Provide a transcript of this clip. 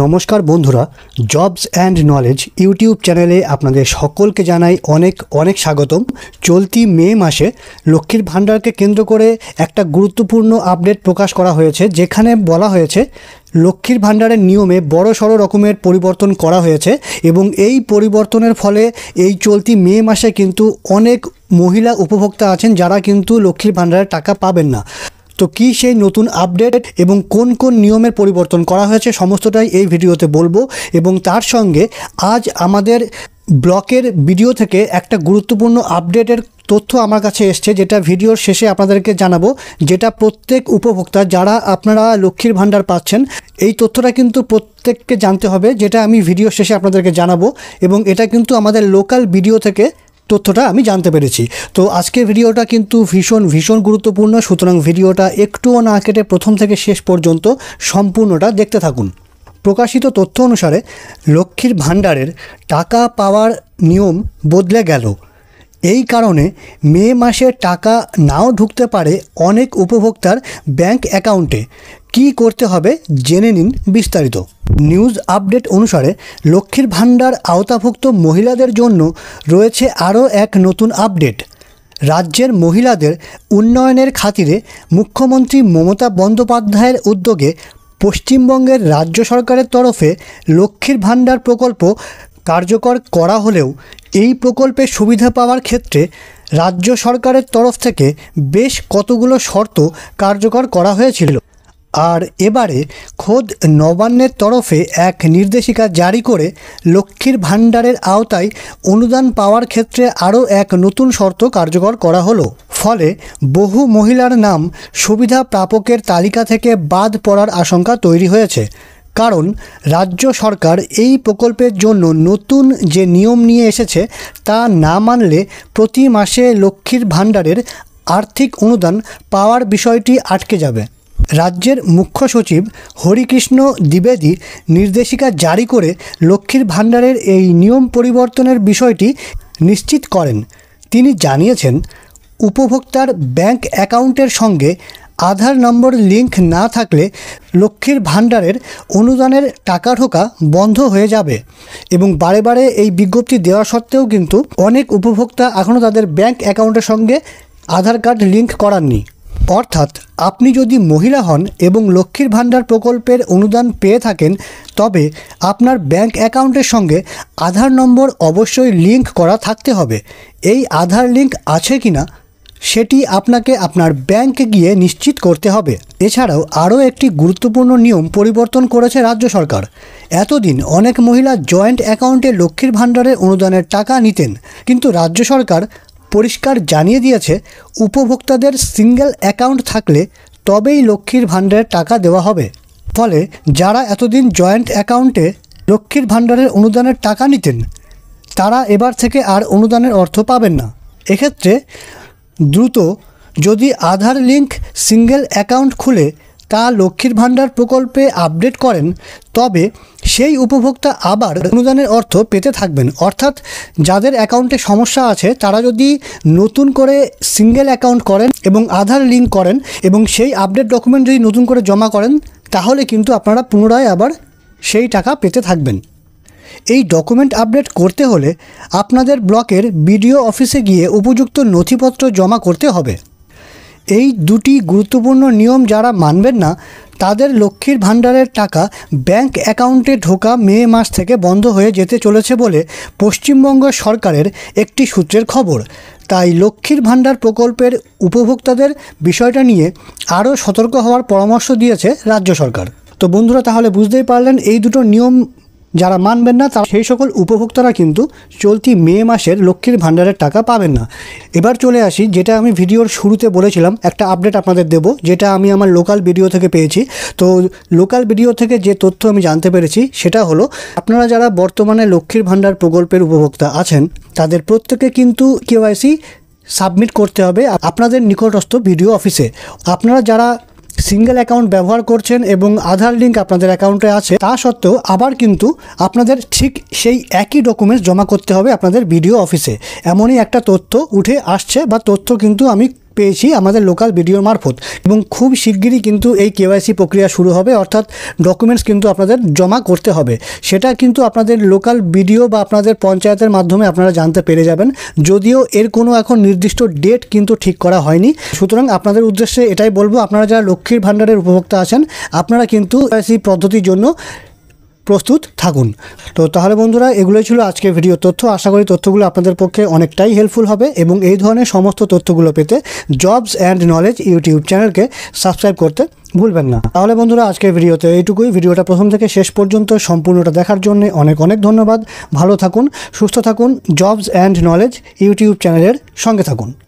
নমস্কার বন্ধুরা jobs and knowledge YouTube চ্যানেলে আপনাদের সকলকে জানাই অনেক অনেক স্বাগতম চলতি মে মাসে লক্ষ্মীর ভাণ্ডারকে কেন্দ্র করে একটা গুরুত্বপূর্ণ আপডেট প্রকাশ করা হয়েছে যেখানে বলা হয়েছে লক্ষ্মীর ভাণ্ডারের নিয়মে বড় সড়ো রকমের পরিবর্তন করা হয়েছে এবং এই পরিবর্তনের ফলে এই চলতি মে মাসে কিন্তু অনেক মহিলা উপভোক্তা আছেন যারা কিন্তু লক্ষ্মীর ভাণ্ডারের টাকা পাবেন না তো কি সেই নতুন আপডেট এবং কোন কোন নিয়মের পরিবর্তন করা হয়েছে সমস্তটাই এই ভিডিওতে বলবো এবং তার সঙ্গে আজ আমাদের ব্লকের ভিডিও থেকে একটা গুরুত্বপূর্ণ আপডেটের তথ্য আমার কাছে এসছে যেটা ভিডিওর শেষে আপনাদেরকে জানাবো যেটা প্রত্যেক উপভোক্তা যারা আপনারা লক্ষ্মীর ভাণ্ডার পাচ্ছেন এই তথ্যটা কিন্তু প্রত্যেককে জানতে হবে যেটা আমি ভিডিও শেষে আপনাদেরকে জানাবো এবং এটা কিন্তু আমাদের লোকাল ভিডিও থেকে তথ্যটা আমি জানতে পেরেছি তো আজকের ভিডিওটা কিন্তু ভীষণ ভীষণ গুরুত্বপূর্ণ সুতরাং ভিডিওটা একটুও না কেটে প্রথম থেকে শেষ পর্যন্ত সম্পূর্ণটা দেখতে থাকুন প্রকাশিত তথ্য অনুসারে লক্ষ্মীর ভাণ্ডারের টাকা পাওয়ার নিয়ম বদলে গেল এই কারণে মে মাসে টাকা নাও ঢুকতে পারে অনেক উপভোক্তার ব্যাংক অ্যাকাউন্টে কি করতে হবে জেনে নিন বিস্তারিত নিউজ আপডেট অনুসারে লক্ষ্মীর ভাণ্ডার আওতাভুক্ত মহিলাদের জন্য রয়েছে আরও এক নতুন আপডেট রাজ্যের মহিলাদের উন্নয়নের খাতিরে মুখ্যমন্ত্রী মমতা বন্দ্যোপাধ্যায়ের উদ্যোগে পশ্চিমবঙ্গের রাজ্য সরকারের তরফে লক্ষ্মীর ভাণ্ডার প্রকল্প কার্যকর করা হলেও এই প্রকল্পে সুবিধা পাওয়ার ক্ষেত্রে রাজ্য সরকারের তরফ থেকে বেশ কতগুলো শর্ত কার্যকর করা হয়েছিল আর এবারে খোদ নবান্নের তরফে এক নির্দেশিকা জারি করে লক্ষ্মীর ভাণ্ডারের আওতায় অনুদান পাওয়ার ক্ষেত্রে আরও এক নতুন শর্ত কার্যকর করা হলো ফলে বহু মহিলার নাম সুবিধা প্রাপকের তালিকা থেকে বাদ পড়ার আশঙ্কা তৈরি হয়েছে কারণ রাজ্য সরকার এই প্রকল্পের জন্য নতুন যে নিয়ম নিয়ে এসেছে তা না মানলে প্রতি মাসে লক্ষ্মীর ভাণ্ডারের আর্থিক অনুদান পাওয়ার বিষয়টি আটকে যাবে রাজ্যের মুখ্য সচিব হরিকৃষ্ণ দ্বিবেদী নির্দেশিকা জারি করে লক্ষ্মীর ভাণ্ডারের এই নিয়ম পরিবর্তনের বিষয়টি নিশ্চিত করেন তিনি জানিয়েছেন উপভোক্তার ব্যাংক অ্যাকাউন্টের সঙ্গে আধার নম্বর লিঙ্ক না থাকলে লক্ষ্মীর ভাণ্ডারের অনুদানের টাকা ঢোকা বন্ধ হয়ে যাবে এবং বারে বারে এই বিজ্ঞপ্তি দেওয়া সত্ত্বেও কিন্তু অনেক উপভোক্তা এখনও তাদের ব্যাংক অ্যাকাউন্টের সঙ্গে আধার কার্ড লিঙ্ক করাননি অর্থাৎ আপনি যদি মহিলা হন এবং লক্ষ্মীর ভাণ্ডার প্রকল্পের অনুদান পেয়ে থাকেন তবে আপনার ব্যাংক অ্যাকাউন্টের সঙ্গে আধার নম্বর অবশ্যই লিঙ্ক করা থাকতে হবে এই আধার লিঙ্ক আছে কি না সেটি আপনাকে আপনার ব্যাংকে গিয়ে নিশ্চিত করতে হবে এছাড়াও আরও একটি গুরুত্বপূর্ণ নিয়ম পরিবর্তন করেছে রাজ্য সরকার এতদিন অনেক মহিলা জয়েন্ট অ্যাকাউন্টে লক্ষ্মীর ভাণ্ডারের অনুদানের টাকা নিতেন কিন্তু রাজ্য সরকার পরিষ্কার জানিয়ে দিয়েছে উপভোক্তাদের সিঙ্গেল অ্যাকাউন্ট থাকলে তবেই লক্ষ্মীর ভাণ্ডারের টাকা দেওয়া হবে ফলে যারা এতদিন জয়েন্ট অ্যাকাউন্টে লক্ষ্মীর ভাণ্ডারের অনুদানের টাকা নিতেন তারা এবার থেকে আর অনুদানের অর্থ পাবেন না এক্ষেত্রে দ্রুত যদি আধার লিঙ্ক সিঙ্গেল অ্যাকাউন্ট খুলে তা লক্ষ্মীর ভাণ্ডার প্রকল্পে আপডেট করেন তবে সেই উপভোক্তা আবার অনুদানের অর্থ পেতে থাকবেন অর্থাৎ যাদের অ্যাকাউন্টে সমস্যা আছে তারা যদি নতুন করে সিঙ্গেল অ্যাকাউন্ট করেন এবং আধার লিঙ্ক করেন এবং সেই আপডেট ডকুমেন্ট যদি নতুন করে জমা করেন তাহলে কিন্তু আপনারা পুনরায় আবার সেই টাকা পেতে থাকবেন এই ডকুমেন্ট আপডেট করতে হলে আপনাদের ব্লকের বিডিও অফিসে গিয়ে উপযুক্ত নথিপত্র জমা করতে হবে এই দুটি গুরুত্বপূর্ণ নিয়ম যারা মানবেন না তাদের লক্ষ্মীর ভাণ্ডারের টাকা ব্যাংক অ্যাকাউন্টে ঢোকা মে মাস থেকে বন্ধ হয়ে যেতে চলেছে বলে পশ্চিমবঙ্গ সরকারের একটি সূত্রের খবর তাই লক্ষ্মীর ভাণ্ডার প্রকল্পের উপভোক্তাদের বিষয়টা নিয়ে আরও সতর্ক হওয়ার পরামর্শ দিয়েছে রাজ্য সরকার তো বন্ধুরা তাহলে বুঝতেই পারলেন এই দুটো নিয়ম যারা মানবেন না তারা সেই সকল উপভোক্তারা কিন্তু চলতি মে মাসের লক্ষ্মীর ভাণ্ডারের টাকা পাবেন না এবার চলে আসি যেটা আমি ভিডিওর শুরুতে বলেছিলাম একটা আপডেট আপনাদের দেব যেটা আমি আমার লোকাল ভিডিও থেকে পেয়েছি তো লোকাল ভিডিও থেকে যে তথ্য আমি জানতে পেরেছি সেটা হলো আপনারা যারা বর্তমানে লক্ষ্মীর ভাণ্ডার প্রকল্পের উপভোক্তা আছেন তাদের প্রত্যেকে কিন্তু কেওয়াইসি সাবমিট করতে হবে আপনাদের নিকটস্থ ভিডিও অফিসে আপনারা যারা সিঙ্গেল অ্যাকাউন্ট ব্যবহার করছেন এবং আধার লিঙ্ক আপনাদের অ্যাকাউন্টে আছে তা সত্ত্বেও আবার কিন্তু আপনাদের ঠিক সেই একই ডকুমেন্টস জমা করতে হবে আপনাদের বিডিও অফিসে এমনই একটা তথ্য উঠে আসছে বা তথ্য কিন্তু আমি পেয়েছি আমাদের লোকাল বিডিওর মারফত এবং খুব শিগগিরই কিন্তু এই কেওয়াইসি প্রক্রিয়া শুরু হবে অর্থাৎ ডকুমেন্টস কিন্তু আপনাদের জমা করতে হবে সেটা কিন্তু আপনাদের লোকাল বিডিও বা আপনাদের পঞ্চায়েতের মাধ্যমে আপনারা জানতে পেরে যাবেন যদিও এর কোনো এখন নির্দিষ্ট ডেট কিন্তু ঠিক করা হয়নি সুতরাং আপনাদের উদ্দেশ্যে এটাই বলবো আপনারা যারা লক্ষ্মীর ভাণ্ডারের উপভোক্তা আছেন আপনারা কিন্তু কেওয়াইসি পদ্ধতির জন্য প্রস্তুত থাকুন তো তাহলে বন্ধুরা এগুলোই ছিল আজকে ভিডিও তথ্য আশা করি তথ্যগুলো আপনাদের পক্ষে অনেকটাই হেল্পফুল হবে এবং এই ধরনের সমস্ত তথ্যগুলো পেতে জবস অ্যান্ড নলেজ ইউটিউব চ্যানেলকে সাবস্ক্রাইব করতে ভুলবেন না তাহলে বন্ধুরা আজকের ভিডিওতে এইটুকুই ভিডিওটা প্রথম থেকে শেষ পর্যন্ত সম্পূর্ণটা দেখার জন্য অনেক অনেক ধন্যবাদ ভালো থাকুন সুস্থ থাকুন জবস অ্যান্ড নলেজ ইউটিউব চ্যানেলের সঙ্গে থাকুন